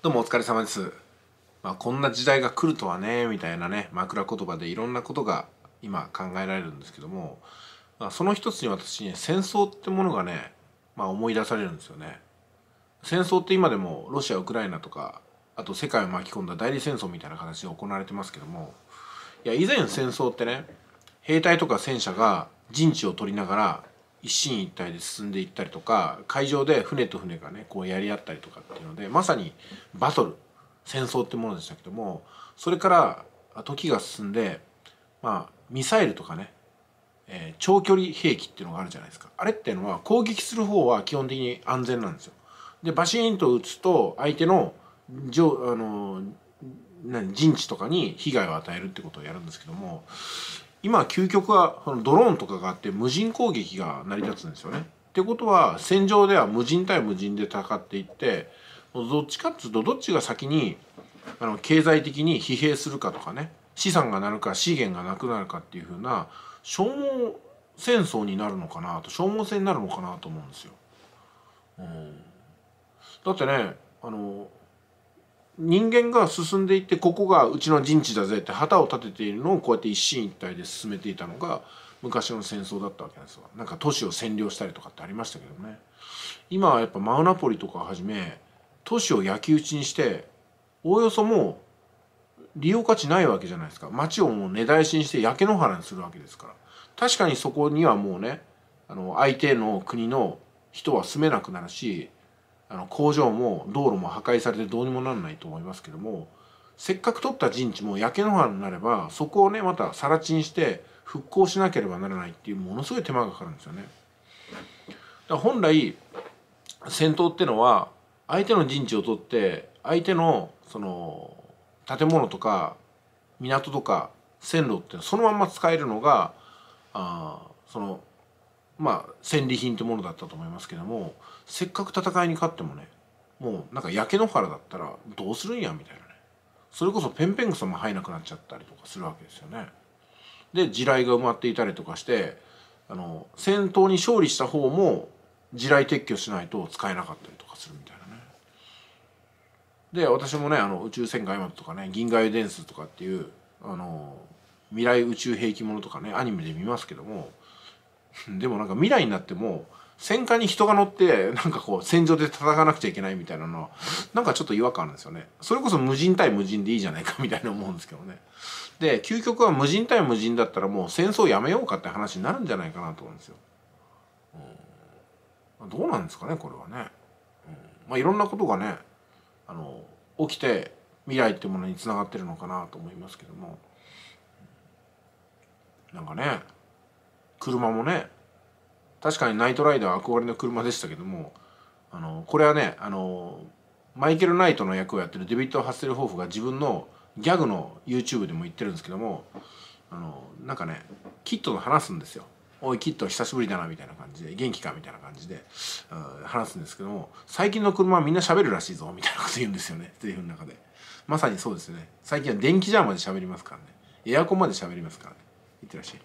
どうもお疲れ様です。まあ、こんな時代が来るとはね、みたいなね、枕言葉でいろんなことが今考えられるんですけども、まあ、その一つに私ね、戦争ってものがね、まあ、思い出されるんですよね。戦争って今でもロシア、ウクライナとか、あと世界を巻き込んだ代理戦争みたいな形で行われてますけども、いや、以前戦争ってね、兵隊とか戦車が陣地を取りながら一進一退で進んでいったりとか海上で船と船がねこうやり合ったりとかっていうのでまさにバトル戦争ってものでしたけどもそれから時が進んでまあミサイルとかね、えー、長距離兵器っていうのがあるじゃないですかあれっていうのは攻撃する方は基本的に安全なんですよ。でバシーンと撃つと相手のじょあの何陣地とかに被害を与えるってことをやるんですけども今究極はそのドローンとかがあって無人攻撃が成り立つんですよね。ってことは戦場では無人対無人で戦っていってどっちかっつうとどっちが先にあの経済的に疲弊するかとかね資産がなるか資源がなくなるかっていうふうな消耗戦争になるのかなと消耗戦になるのかなと思うんですよ。うん、だってねあの人間が進んでいってここがうちの陣地だぜって旗を立てているのをこうやって一進一退で進めていたのが昔の戦争だったわけなんですよなんか都市を占領したりとかってありましたけどね今はやっぱマウナポリとかはじめ都市を焼き討ちにしておおよそもう利用価値ないわけじゃないですか町をもう根絶やしにして焼け野原にするわけですから確かにそこにはもうねあの相手の国の人は住めなくなるしあの工場も道路も破壊されてどうにもなんないと思いますけどもせっかく取った陣地も焼け野原になればそこをねまた更地にして復興しなければならないっていうものすごい手間がかかるんですよね。だ本来戦闘ってのは相手の陣地を取って相手のその建物とか港とか線路ってそのまんま使えるのがあそのまあ戦利品ってものだったと思いますけどもせっかく戦いに勝ってもねもうなんか焼け野原だったらどうするんやみたいなねそれこそペンペン草も入らなくなっちゃったりとかするわけですよね。で地雷が埋まっていたりとかしてあの戦闘に勝利した方も地雷撤去しないと使えなかったりとかするみたいなね。で私もねあの宇宙戦艦ヤマトとかね銀河エデンスとかっていうあの未来宇宙兵器ものとかねアニメで見ますけどもでもなんか未来になっても戦艦に人が乗ってなんかこう戦場で戦わなくちゃいけないみたいなのはなんかちょっと違和感あるんですよねそれこそ無人対無人でいいじゃないかみたいな思うんですけどねで究極は無人対無人だったらもう戦争やめようかって話になるんじゃないかなと思うんですよ、うん、どうなんですかねこれはね、うん、まあいろんなことがねあの起きて未来ってものにつながってるのかなと思いますけどもなんかね車もね確かにナイトライダーは憧れの車でしたけどもあのこれはねあのマイケル・ナイトの役をやってるデビッド・ハッセルホーフが自分のギャグの YouTube でも言ってるんですけどもあのなんかねキットと話すんですよ。おいキット久しぶりだなみたいな感じで元気かみたいな感じで、うん、話すんですけども最近の車はみんな喋るらしいぞみたいなこと言うんですよねセリフの中でまさにそうですよね最近は電気ジャーまで喋りますからねエアコンまで喋りますからねいってらっしゃい